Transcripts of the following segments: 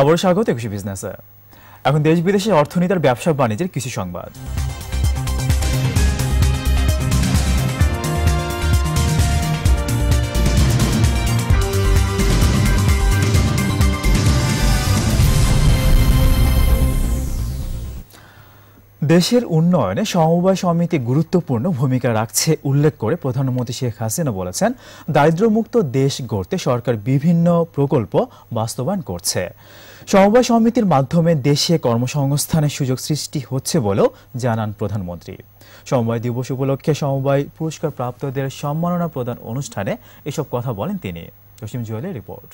আবারও স্বাগত একুশে বিজনেসে এখন দেশ বিদেশে অর্থনীতির ব্যবসা বাণিজ্যের কিছু সংবাদ দেশের উন্নয়নে সমবায় সমিতি গুরুত্বপূর্ণ ভূমিকা রাখছে উল্লেখ করে প্রধানমন্ত্রী শেখ হাসিনা বলেছেন দারিদ্রমুক্ত দেশ গড়তে সরকার বিভিন্ন প্রকল্প বাস্তবায়ন করছে সমবায় সমিতির মাধ্যমে দেশে কর্মসংস্থানের সুযোগ সৃষ্টি হচ্ছে বলেও জানান প্রধানমন্ত্রী সমবায় দিবস উপলক্ষে সমবায় পুরস্কার প্রাপ্তদের সম্মাননা প্রদান অনুষ্ঠানে এসব কথা বলেন তিনি জুয়েলের রিপোর্ট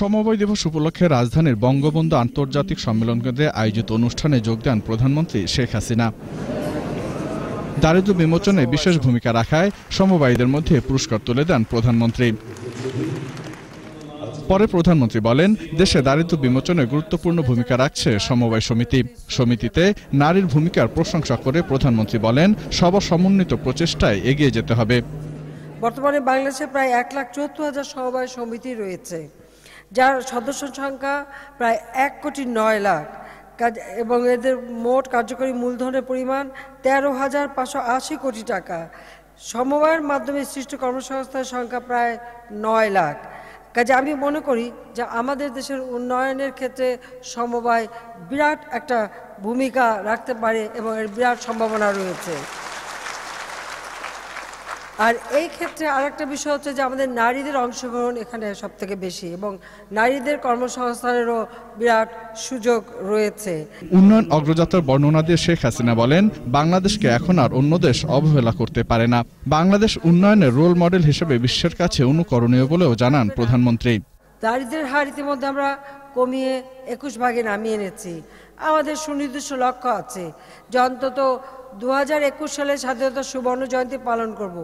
সমবায় দিবস উপলক্ষে রাজধানীর বঙ্গবন্ধু আন্তর্জাতিক সম্মেলন কেন্দ্রে আয়োজিত অনুষ্ঠানে যোগ দেন প্রধানমন্ত্রী শেখ হাসিনা দারিদ্র বিমোচনে বিশেষ ভূমিকা রাখায় সমবায়ীদের মধ্যে পুরস্কার তুলে দেন প্রধানমন্ত্রী পরে প্রধানমন্ত্রী বলেন দেশে দারিদ্র বিমোচনে গুরুত্বপূর্ণ ভূমিকা রাখছে সমবায় সমিতি সমিতিতে নারীর ভূমিকার প্রশংসা করে প্রধানমন্ত্রী বলেন সবার সমন্বিত প্রচেষ্টায় এগিয়ে যেতে হবে বর্তমানে বাংলাদেশে প্রায় এক লাখ চুয়াত্তর হাজার সমবায় সমিতি রয়েছে যার সদস্য সংখ্যা প্রায় এক কোটি নয় লাখ কাজ এবং এদের মোট কার্যকরী মূলধনের পরিমাণ তেরো হাজার পাঁচশো আশি কোটি টাকা সমবায়ের মাধ্যমে সৃষ্ট কর্মসংস্থার সংখ্যা প্রায় নয় লাখ কাজে আমি মনে করি যে আমাদের দেশের উন্নয়নের ক্ষেত্রে সমবায় বিরাট একটা ভূমিকা রাখতে পারে এবং এর বিরাট সম্ভাবনা রয়েছে আর এই ক্ষেত্রে আরেকটা বিষয় হচ্ছে যে আমাদের নারীদের অংশগ্রহণ এখানে সবথেকে বেশি এবং নারীদের কর্মসংস্থানেরও বিরাট সুযোগ রয়েছে উন্নয়ন অগ্রযাত্রার বর্ণনা দিয়ে শেখ হাসিনা বলেন বাংলাদেশকে এখন আর অন্য দেশ অবহেলা করতে পারে না বাংলাদেশ উন্নয়নের রোল মডেল হিসেবে বিশ্বের কাছে অনুকরণীয় বলেও জানান প্রধানমন্ত্রী দারিদ্রের হার ইতিমধ্যে আমরা কমিয়ে একুশ ভাগে নামিয়ে এনেছি আমাদের সুনির্দিষ্ট লক্ষ্য আছে যে অন্তত দু হাজার একুশ সালে স্বাধীনতা সুবর্ণ জয়ন্তী পালন করব।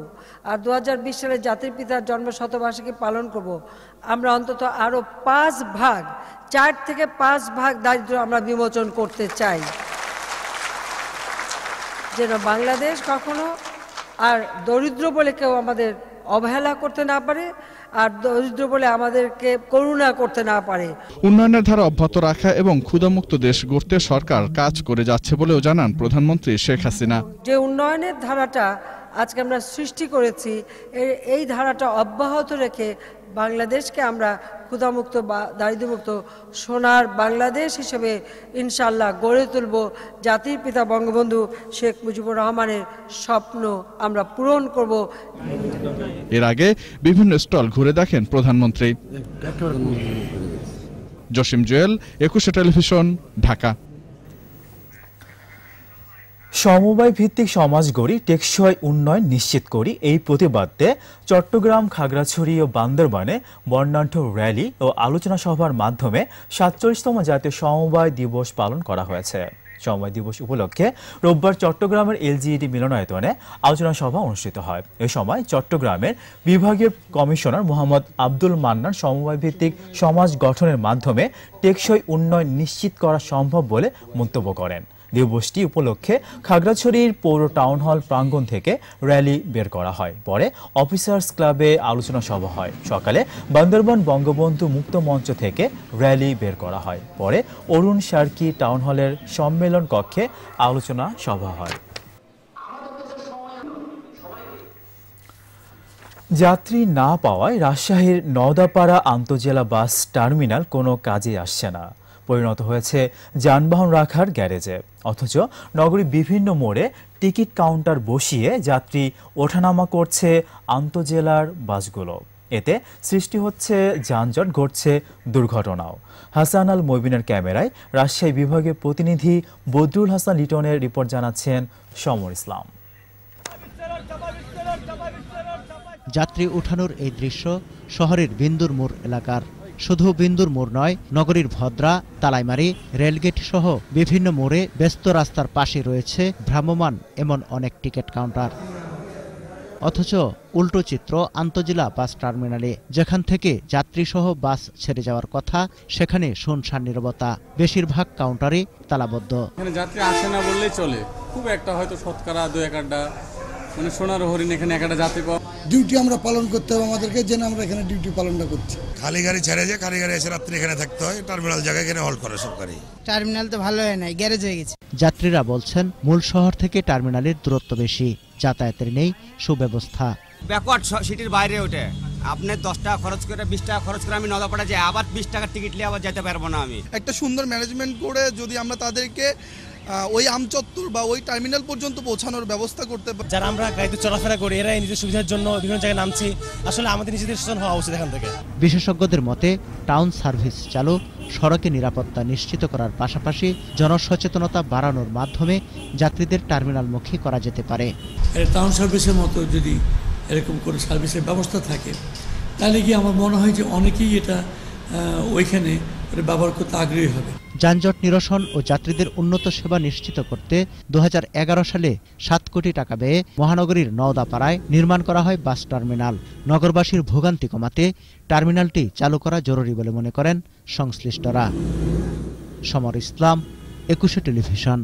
আর দু হাজার বিশ সালে জাতির পিতার জন্ম শতবার্ষিকী পালন করব। আমরা অন্তত আরও পাঁচ ভাগ চার থেকে পাঁচ ভাগ দারিদ্র আমরা বিমোচন করতে চাই যেন বাংলাদেশ কখনো আর দরিদ্র বলে কেউ আমাদের অবহেলা করতে না পারে আর দরিদ্র বলে আমাদেরকে করুণা করতে না পারে উন্নয়নের ধারা অব্যাহত রাখা এবং ক্ষুধামুক্ত দেশ গড়তে সরকার কাজ করে যাচ্ছে বলেও জানান প্রধানমন্ত্রী শেখ হাসিনা যে উন্নয়নের ধারাটা আজকে আমরা সৃষ্টি করেছি এই ধারাটা অব্যাহত রেখে বাংলাদেশকে আমরা ক্ষুধামুক্ত বা দারিদ্রমুক্ত সোনার বাংলাদেশ হিসেবে ইনশাল্লাহ গড়ে তুলব জাতির পিতা বঙ্গবন্ধু শেখ মুজিবুর রহমানের স্বপ্ন আমরা পূরণ করব এর আগে বিভিন্ন স্টল ঘুরে দেখেন প্রধানমন্ত্রী জসিম জুয়েল একুশে টেলিভিশন ঢাকা সমবায় ভিত্তিক সমাজ গড়ি টেকসই উন্নয়ন নিশ্চিত করি এই প্রতিবাদে চট্টগ্রাম খাগড়াছড়ি ও বান্দরবানে বর্ণাঢ্য র্যালি ও আলোচনা সভার মাধ্যমে সাতচল্লিশতম জাতীয় সমবায় দিবস পালন করা হয়েছে সমবায় দিবস উপলক্ষে রোববার চট্টগ্রামের এলজিইডি মিলনায়তনে আলোচনা সভা অনুষ্ঠিত হয় এ সময় চট্টগ্রামের বিভাগীয় কমিশনার মোহাম্মদ আব্দুল মান্নান সমবায় ভিত্তিক সমাজ গঠনের মাধ্যমে টেকসই উন্নয়ন নিশ্চিত করা সম্ভব বলে মন্তব্য করেন দিবসটি উপলক্ষে খাগড়াছড়ির পৌর টাউন হল প্রাঙ্গণ থেকে র্যালি বের করা হয় পরে অফিসার্স ক্লাবে আলোচনা সভা হয় সকালে বান্দরবন বঙ্গবন্ধু মুক্ত মঞ্চ থেকে র্যালি বের করা হয় পরে অরুণ সার্কি টাউন হলের সম্মেলন কক্ষে আলোচনা সভা হয় যাত্রী না পাওয়ায় রাজশাহীর নওদাপাড়া আন্তজেলা বাস টার্মিনাল কোনো কাজে আসছে না পরিণত হয়েছে যানবাহন রাখার গ্যারেজে অথচ নগরীর বিভিন্ন মোড়ে টিকিট কাউন্টার বসিয়ে যাত্রী ওঠানামা করছে আন্তজেলার বাসগুলো এতে সৃষ্টি হচ্ছে যানজট ঘটছে দুর্ঘটনাও হাসান আল মবিনের ক্যামেরায় রাজশাহী বিভাগের প্রতিনিধি বদরুল হাসান লিটনের রিপোর্ট জানাচ্ছেন সমর ইসলাম যাত্রী উঠানোর এই দৃশ্য শহরের বিন্দুর মোড় এলাকার শুধু বিন্দুর মোড় নয় নগরীর ভদ্রা তালাইমারি রেলগেট সহ বিভিন্ন মোড়ে ব্যস্ত রাস্তার পাশে রয়েছে ভ্রাম্যমান এমন অনেক টিকিট কাউন্টার অথচ উল্টো চিত্র আন্তজেলা বাস টার্মিনালে যেখান থেকে যাত্রীসহ বাস ছেড়ে যাওয়ার কথা সেখানে শুনশান নিরবতা বেশিরভাগ কাউন্টারে তালাবদ্ধ যাত্রী আসে না বললেই চলে খুব একটা হয়তো শতকরা দু এক আড্ডা মানে সোনার হরিণ এখানে একটা জাতি পাওয়া ডিউটি আমরা পালন করতে হবে আমাদেরকে যেন আমরা এখানে ডিউটি পালনটা করছি খালি গাড়ি ছেড়ে যায় খালি গাড়ি এসে রাত্রে এখানে থাকতে হয় টার্মিনাল জায়গায় এখানে হল্ড করে সরকারি টার্মিনাল তো ভালো হয় নাই গ্যারেজ হয়ে গেছে যাত্রীরা বলছেন মূল শহর থেকে টার্মিনালের দূরত্ব বেশি যাতায়াতের নেই সুব্যবস্থা ব্যাকওয়ার্ড সিটির বাইরে ওঠে আপনি দশ টাকা খরচ করে বিশ টাকা খরচ করে আমি নদাপাড়া যাই আবার বিশ টাকার টিকিট নিয়ে আবার যেতে পারবো না আমি একটা সুন্দর ম্যানেজমেন্ট করে যদি আমরা তাদেরকে ওই আমচত্বর বা ওই টার্মিনাল পর্যন্ত পৌঁছানোর ব্যবস্থা করতে যারা আমরা গাড়িতে চলাফেরা করি এরাই নিজের সুবিধার জন্য বিভিন্ন জায়গায় নামছি আসলে আমাদের নিজেদের সচেতন হওয়া উচিত এখান থেকে বিশেষজ্ঞদের মতে টাউন সার্ভিস চালু সড়কে নিরাপত্তা নিশ্চিত করার পাশাপাশি জনসচেতনতা বাড়ানোর মাধ্যমে যাত্রীদের টার্মিনালমুখী করা যেতে পারে টাউন সার্ভিসের মতো যদি এরকম কোনো সার্ভিসের ব্যবস্থা থাকে তাহলে কি আমার মনে হয় যে অনেকেই এটা ওইখানে ব্যবহার করতে আগ্রহী হবে যানজট নিরসন ও যাত্রীদের উন্নত সেবা নিশ্চিত করতে দু সালে সাত কোটি টাকা ব্যয়ে মহানগরীর নওদাপাড়ায় নির্মাণ করা হয় বাস টার্মিনাল নগরবাসীর ভোগান্তি কমাতে টার্মিনালটি চালু করা জরুরি বলে মনে করেন সংশ্লিষ্টরা সমর ইসলাম একুশে টেলিভিশন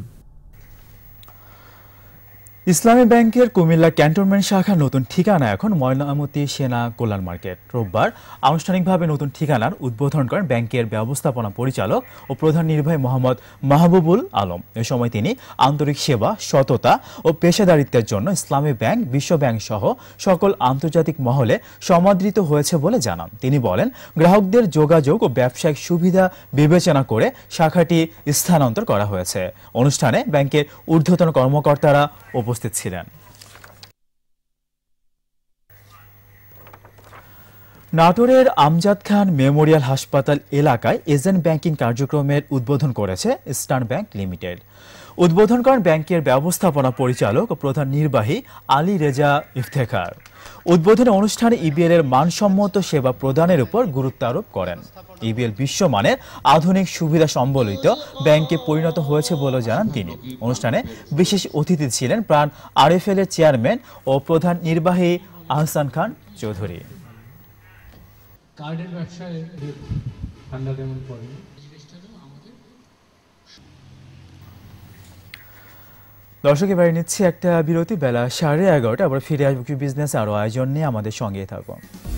ইসলামী ব্যাংকের কুমিল্লা ক্যান্টনমেন্ট শাখার নতুন ঠিকানা এখন ময়নামতি সেনা কল্যাণ মার্কেট রোববার আনুষ্ঠানিকভাবে নতুন ঠিকানার উদ্বোধন করেন ব্যাংকের ব্যবস্থাপনা পরিচালক ও প্রধান নির্বাহী মোহাম্মদ মাহবুবুল আলম এ সময় তিনি আন্তরিক সেবা সততা ও পেশাদারিত্বের জন্য ইসলামী ব্যাংক বিশ্ব ব্যাংক সহ সকল আন্তর্জাতিক মহলে সমাদৃত হয়েছে বলে জানান তিনি বলেন গ্রাহকদের যোগাযোগ ও ব্যবসায়িক সুবিধা বিবেচনা করে শাখাটি স্থানান্তর করা হয়েছে অনুষ্ঠানে ব্যাংকের ঊর্ধ্বতন কর্মকর্তারা উপস্থিত উপস্থিত ছিলেন নাটোরের আমজাদ খান মেমোরিয়াল হাসপাতাল এলাকায় এজেন্ট ব্যাংকিং কার্যক্রমের উদ্বোধন করেছে স্টার ব্যাংক লিমিটেড উদ্বোধন করেন ব্যাংকের ব্যবস্থাপনা পরিচালক ও প্রধান নির্বাহী আলী রেজা ইফতেখার উদ্বোধনী অনুষ্ঠানে ইবিএল এর মানসম্মত সেবা প্রদানের উপর গুরুত্ব আরোপ করেন ইবিএল বিশ্বমানের আধুনিক সুবিধা সম্বলিত ব্যাংকে পরিণত হয়েছে বলে জানান তিনি অনুষ্ঠানে বিশেষ অতিথি ছিলেন প্রাণ আরএফএল এর চেয়ারম্যান ও প্রধান নির্বাহী আহসান খান চৌধুরী কার্ডের ব্যবসায় ঠান্ডা তেমন দর্শক এবারে নিচ্ছি একটা বিরতি বেলা সাড়ে এগারোটা আবার ফিরে আসবো কি বিজনেস আরও আয়োজন নিয়ে আমাদের সঙ্গে থাকুন